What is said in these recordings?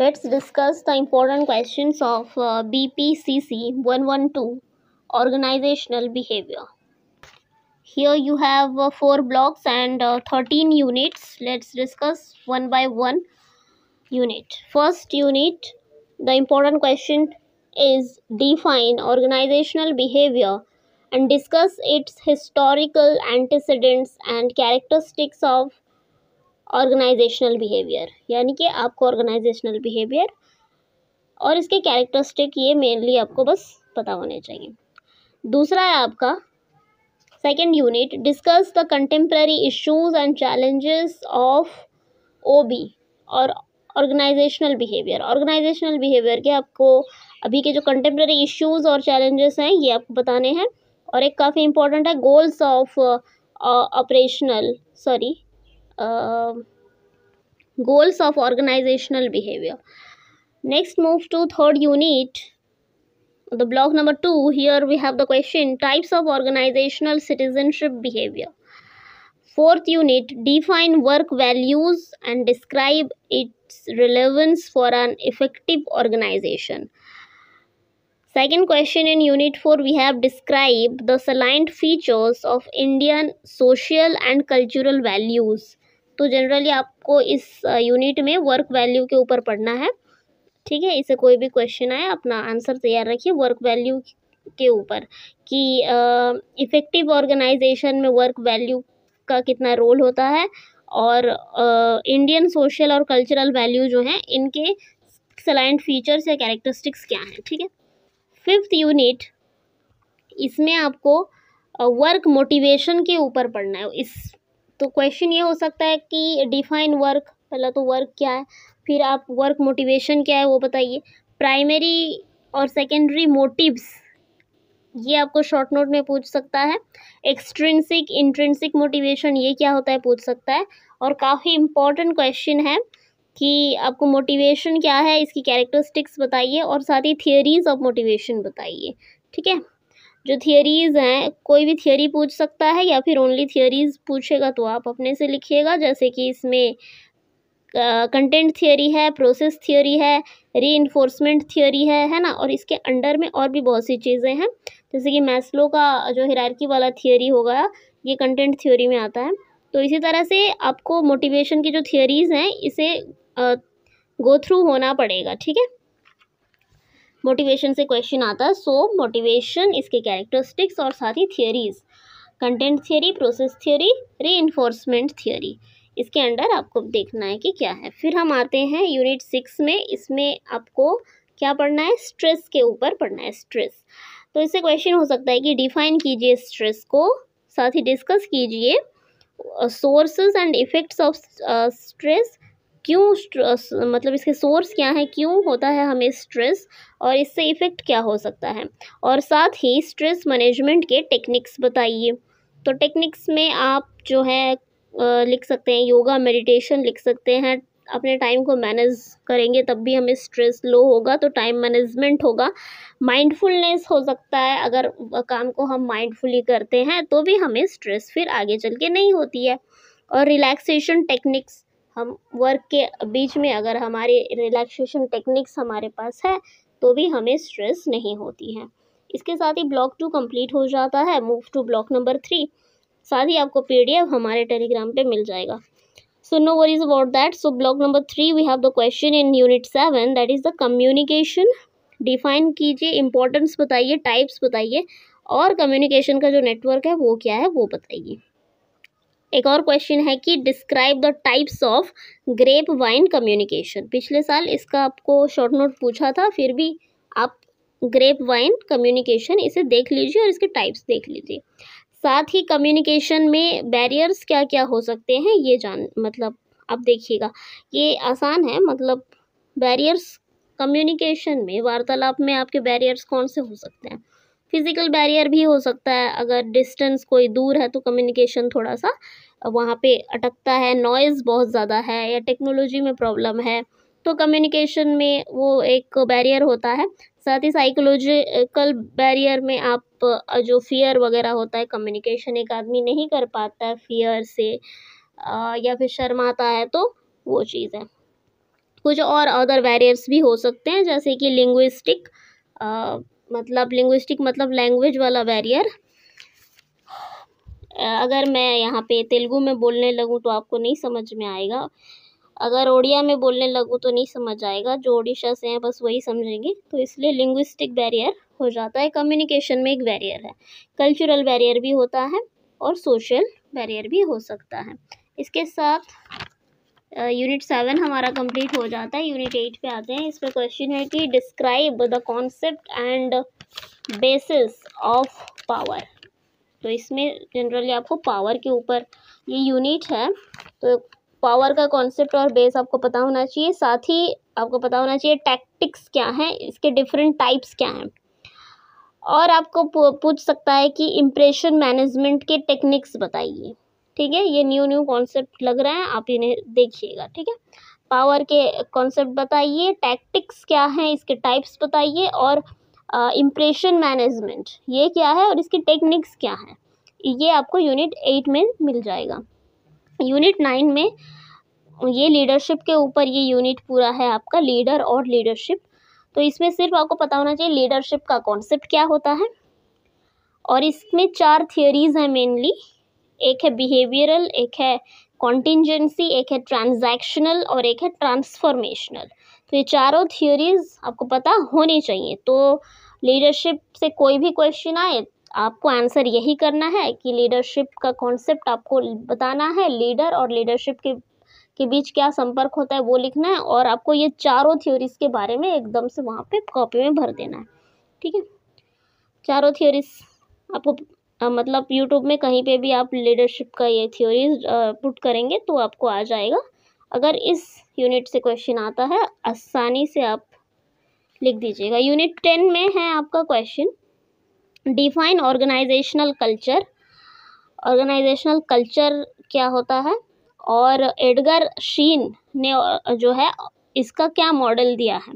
let's discuss the important questions of uh, BPCC 112 organizational behavior here you have uh, four blocks and uh, 13 units let's discuss one by one unit first unit the important question is define organizational behavior and discuss its historical antecedents and characteristics of organisational behaviour यानी कि आपको organisational behaviour और इसके characteristic ये mainly आपको बस पता होने चाहिए दूसरा है आपका second unit discuss the contemporary issues and challenges of OB और ऑर्गेनाइजेशनल बिहेवियर ऑर्गेनाइजेशनल बिहेवियर के आपको अभी के जो कंटेम्प्रेरी इश्यूज और चैलेंजेस हैं ये आपको बताने हैं और एक काफ़ी इंपॉर्टेंट है goals of operational sorry uh, goals of organizational behavior next move to third unit the block number 2 here we have the question types of organizational citizenship behavior fourth unit define work values and describe its relevance for an effective organization second question in unit 4 we have describe the salient features of indian social and cultural values तो generally आपको इस unit में work value के ऊपर पढ़ना है ठीक है इसे कोई भी क्वेश्चन आए अपना आंसर तैयार रखिए वर्क वैल्यू के ऊपर कि इफ़ेक्टिव ऑर्गेनाइजेशन में वर्क वैल्यू का कितना रोल होता है और इंडियन सोशल और कल्चरल वैल्यू जो हैं इनके सलाइंट फीचर्स या कैरेक्टरिस्टिक्स क्या हैं ठीक है फिफ्थ यूनिट इसमें आपको वर्क मोटिवेशन के ऊपर पढ़ना है इस तो क्वेश्चन ये हो सकता है कि डिफाइन वर्क पहला तो वर्क क्या है फिर आप वर्क मोटिवेशन क्या है वो बताइए प्राइमरी और सेकेंडरी मोटिव्स ये आपको शॉर्ट नोट में पूछ सकता है एक्सट्रेंसिक इंट्रेंसिक मोटिवेशन ये क्या होता है पूछ सकता है और काफ़ी इम्पॉर्टेंट क्वेश्चन है कि आपको मोटिवेशन क्या है इसकी कैरेक्टरिस्टिक्स बताइए और साथ ही थियोरीज ऑफ मोटिवेशन बताइए ठीक है जो थियोरीज़ हैं कोई भी थियोरी पूछ सकता है या फिर ओनली थियोरीज़ पूछेगा तो आप अपने से लिखिएगा जैसे कि इसमें कंटेंट थियोरी है प्रोसेस थियोरी है री इन्फोर्समेंट थियोरी है है ना और इसके अंडर में और भी बहुत सी चीज़ें हैं जैसे कि मैस्लो का जो हिरारकी वाला थियोरी होगा ये कंटेंट थियोरी में आता है तो इसी तरह से आपको मोटिवेशन की जो थियोरीज़ हैं इसे गो थ्रू होना पड़ेगा ठीक है मोटिवेशन से क्वेश्चन आता है सो मोटिवेशन इसके कैरेक्टरिस्टिक्स और साथ ही theories content theory process theory re theory इसके अंडर आपको देखना है कि क्या है फिर हम आते हैं यूनिट सिक्स में इसमें आपको क्या पढ़ना है स्ट्रेस के ऊपर पढ़ना है स्ट्रेस तो इससे क्वेश्चन हो सकता है कि डिफाइन कीजिए स्ट्रेस को साथ ही डिस्कस कीजिए sources and effects of stress क्यों मतलब इसके सोर्स क्या है क्यों होता है हमें स्ट्रेस और इससे इफ़ेक्ट क्या हो सकता है और साथ ही स्ट्रेस मैनेजमेंट के टेक्निक्स बताइए तो टेक्निक्स में आप जो है लिख सकते हैं योगा मेडिटेशन लिख सकते हैं अपने टाइम को मैनेज करेंगे तब भी हमें स्ट्रेस लो होगा तो टाइम मैनेजमेंट होगा माइंडफुलनेस हो सकता है अगर काम को हम माइंडफुली करते हैं तो भी हमें स्ट्रेस फिर आगे चल के नहीं होती है और रिलैक्सेशन टेक्निक्स हम वर्क के बीच में अगर हमारे रिलैक्सेशन टेक्निक्स हमारे पास है तो भी हमें स्ट्रेस नहीं होती है इसके साथ ही ब्लॉक टू कंप्लीट हो जाता है move to block number three साथ ही आपको पी हमारे टेलीग्राम पे मिल जाएगा no where is about that so block number three we have the question in unit seven that is the communication define कीजिए इम्पोर्टेंस बताइए टाइप्स बताइए और कम्युनिकेशन का जो नेटवर्क है वो क्या है वो बताइए एक और क्वेश्चन है कि describe the types of grapevine communication पिछले साल इसका आपको शॉर्ट नोट पूछा था फिर भी आप ग्रेप वाइन कम्युनिकेशन इसे देख लीजिए और इसके टाइप्स देख लीजिए साथ ही कम्युनिकेशन में बैरियर्स क्या क्या हो सकते हैं ये जान मतलब आप देखिएगा ये आसान है मतलब बैरियर्स कम्युनिकेशन में वार्तालाप में आपके बैरियर्स कौन से हो सकते हैं फिज़िकल बैरियर भी हो सकता है अगर डिस्टेंस कोई दूर है तो कम्युनिकेशन थोड़ा सा वहाँ पे अटकता है नॉइज़ बहुत ज़्यादा है या टेक्नोलॉजी में प्रॉब्लम है तो कम्युनिकेशन में वो एक बैरियर होता है साथ ही साइकोलॉजिकल बैरियर में आप जो फियर वगैरह होता है कम्युनिकेशन एक आदमी नहीं कर पाता है फियर से या फिर शर्माता है तो वो चीज़ है कुछ और अदर बैरियर्स भी हो सकते हैं जैसे कि लिंग्विस्टिक मतलब लिंग्विस्टिक मतलब लैंग्वेज वाला बैरियर अगर मैं यहाँ पे तेलुगु में बोलने लगूँ तो आपको नहीं समझ में आएगा अगर ओडिया में बोलने लगूँ तो नहीं समझ आएगा जो ओडिशा से हैं बस वही समझेंगे तो इसलिए लिंग्विस्टिक बैरियर हो जाता है कम्युनिकेशन में एक बैरियर है कल्चरल बैरियर भी होता है और सोशल बैरियर भी हो सकता है इसके साथ यूनिट सेवन हमारा कंप्लीट हो जाता है यूनिट एट पे आते हैं इस पर क्वेश्चन है कि describe the concept and basis of power तो इसमें जनरली आपको पावर के ऊपर ये यूनिट है तो पावर का कॉन्सेप्ट और बेस आपको पता होना चाहिए साथ ही आपको पता होना चाहिए टैक्टिक्स क्या हैं इसके डिफरेंट टाइप्स क्या हैं और आपको पूछ सकता है कि इम्प्रेशन मैनेजमेंट के टेक्निक्स बताइए ठीक है ये न्यू न्यू कॉन्सेप्ट लग रहा है आप इन्हें देखिएगा ठीक है पावर के कॉन्सेप्ट बताइए टैक्टिक्स क्या हैं इसके टाइप्स बताइए और इम्प्रेशन मैनेजमेंट ये क्या है और इसकी टेक्निक्स क्या हैं ये आपको यूनिट एट में मिल जाएगा यूनिट नाइन में ये लीडरशिप के ऊपर ये यूनिट पूरा है आपका लीडर और लीडरशिप तो इसमें सिर्फ आपको पता होना चाहिए लीडरशिप का कॉन्सेप्ट क्या होता है और इसमें चार थियोरीज हैं मेनली एक है बिहेवियरल एक है कॉन्टिजेंसी एक है ट्रांजैक्शनल और एक है ट्रांसफॉर्मेशनल तो ये चारों थियोरीज आपको पता होनी चाहिए तो लीडरशिप से कोई भी क्वेश्चन आए आपको आंसर यही करना है कि लीडरशिप का कॉन्सेप्ट आपको बताना है लीडर और लीडरशिप के के बीच क्या संपर्क होता है वो लिखना है और आपको ये चारों थ्योरीज के बारे में एकदम से वहाँ पे कॉपी में भर देना है ठीक है चारों थ्योरीज आपको मतलब यूट्यूब में कहीं पे भी आप लीडरशिप का ये थ्योरीज पुट करेंगे तो आपको आ जाएगा अगर इस यूनिट से क्वेश्चन आता है आसानी से आप लिख दीजिएगा यूनिट टेन में है आपका question define organisational culture organisational culture क्या होता है और एडगर शीन ने जो है इसका क्या मॉडल दिया है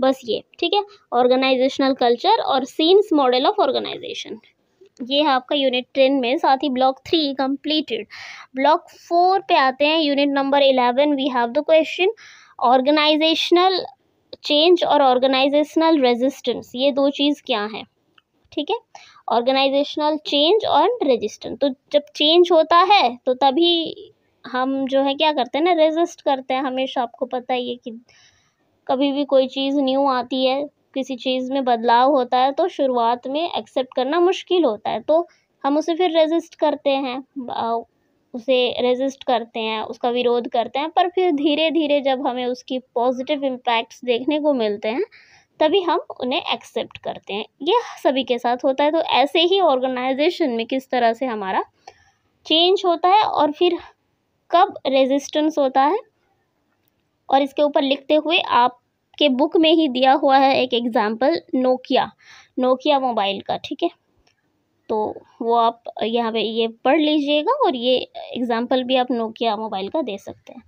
बस ये ठीक है ऑर्गेनाइजेशनल कल्चर और सीन्स मॉडल ऑफ ऑर्गेनाइजेशन ये है आपका यूनिट टेन में साथ ही block three completed block four पे आते हैं unit number eleven we have the question organisational change और ऑर्गेनाइजेशनल रेजिस्टेंस ये दो चीज़ क्या है ठीक है ऑर्गेनाइजेशनल चेंज और रेजिस्टेंस तो जब चेंज होता है तो तभी हम जो है क्या करते हैं ना रेजिस्ट करते हैं हमेशा आपको पता ही है कि कभी भी कोई चीज़ न्यू आती है किसी चीज़ में बदलाव होता है तो शुरुआत में एक्सेप्ट करना मुश्किल होता है तो हम उसे फिर रेजिस्ट करते हैं उसे रेजिस्ट करते हैं उसका विरोध करते हैं पर फिर धीरे धीरे जब हमें उसकी पॉजिटिव इम्पैक्ट्स देखने को मिलते हैं तभी हम उन्हें एक्सेप्ट करते हैं यह सभी के साथ होता है तो ऐसे ही ऑर्गेनाइजेशन में किस तरह से हमारा चेंज होता है और फिर कब रेजिस्टेंस होता है और इसके ऊपर लिखते हुए आप के बुक में ही दिया हुआ है एक एग्ज़ाम्पल नोकिया नोकिया मोबाइल का ठीक है तो वो आप यहाँ पे ये पढ़ लीजिएगा और ये एग्ज़ाम्पल भी आप नोकिया मोबाइल का दे सकते हैं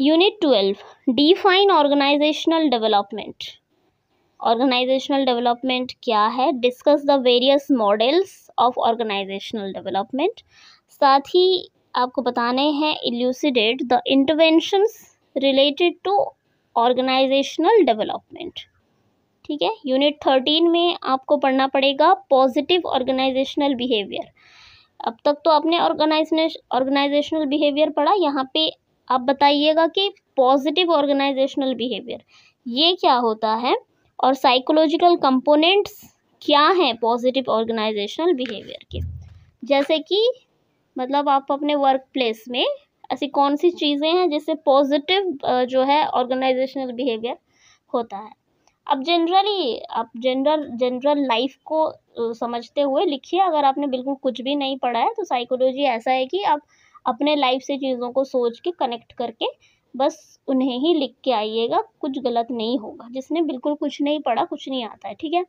unit twelve define organisational development organisational development क्या है discuss the various models of organisational development साथ ही आपको बताने हैं elucidate the interventions related to organisational development ठीक है यूनिट थर्टीन में आपको पढ़ना पड़ेगा पॉजिटिव ऑर्गेनाइजेशनल बिहेवियर अब तक तो आपने ऑर्गेनाइजेश ऑर्गेनाइजेशनल बिहेवियर पढ़ा यहाँ पे आप बताइएगा कि पॉजिटिव ऑर्गेनाइजेशनल बिहेवियर ये क्या होता है और साइकोलॉजिकल कंपोनेंट्स क्या हैं पॉजिटिव ऑर्गेनाइजेशनल बिहेवियर के जैसे कि मतलब आप अपने वर्क प्लेस में ऐसी कौन सी चीज़ें हैं जिससे पॉजिटिव जो है ऑर्गेनाइजेशनल बिहेवियर होता है अब जनरली आप जनरल जनरल लाइफ को समझते हुए लिखिए अगर आपने बिल्कुल कुछ भी नहीं पढ़ा है तो साइकोलॉजी ऐसा है कि आप अपने लाइफ से चीज़ों को सोच के कनेक्ट करके बस उन्हें ही लिख के आइएगा कुछ गलत नहीं होगा जिसने बिल्कुल कुछ नहीं पढ़ा कुछ नहीं आता है ठीक है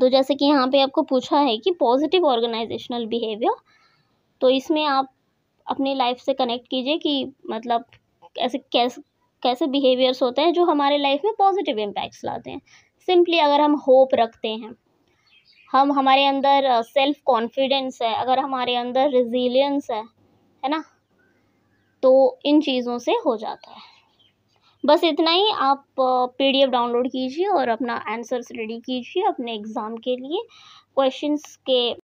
तो जैसे कि यहाँ पे आपको पूछा है कि पॉजिटिव ऑर्गेनाइजेशनल बिहेवियर तो इसमें आप अपनी लाइफ से कनेक्ट कीजिए कि मतलब ऐसे कैसे कैसे बिहेवियर्स होते हैं जो हमारे लाइफ में पॉजिटिव इम्पैक्ट्स लाते हैं सिंपली अगर हम होप रखते हैं हम हमारे अंदर सेल्फ कॉन्फिडेंस है अगर हमारे अंदर रिजिलियंस है है ना तो इन चीज़ों से हो जाता है बस इतना ही आप पीडीएफ डाउनलोड कीजिए और अपना आंसर्स रेडी कीजिए अपने एग्ज़ाम के लिए क्वेश्चंस के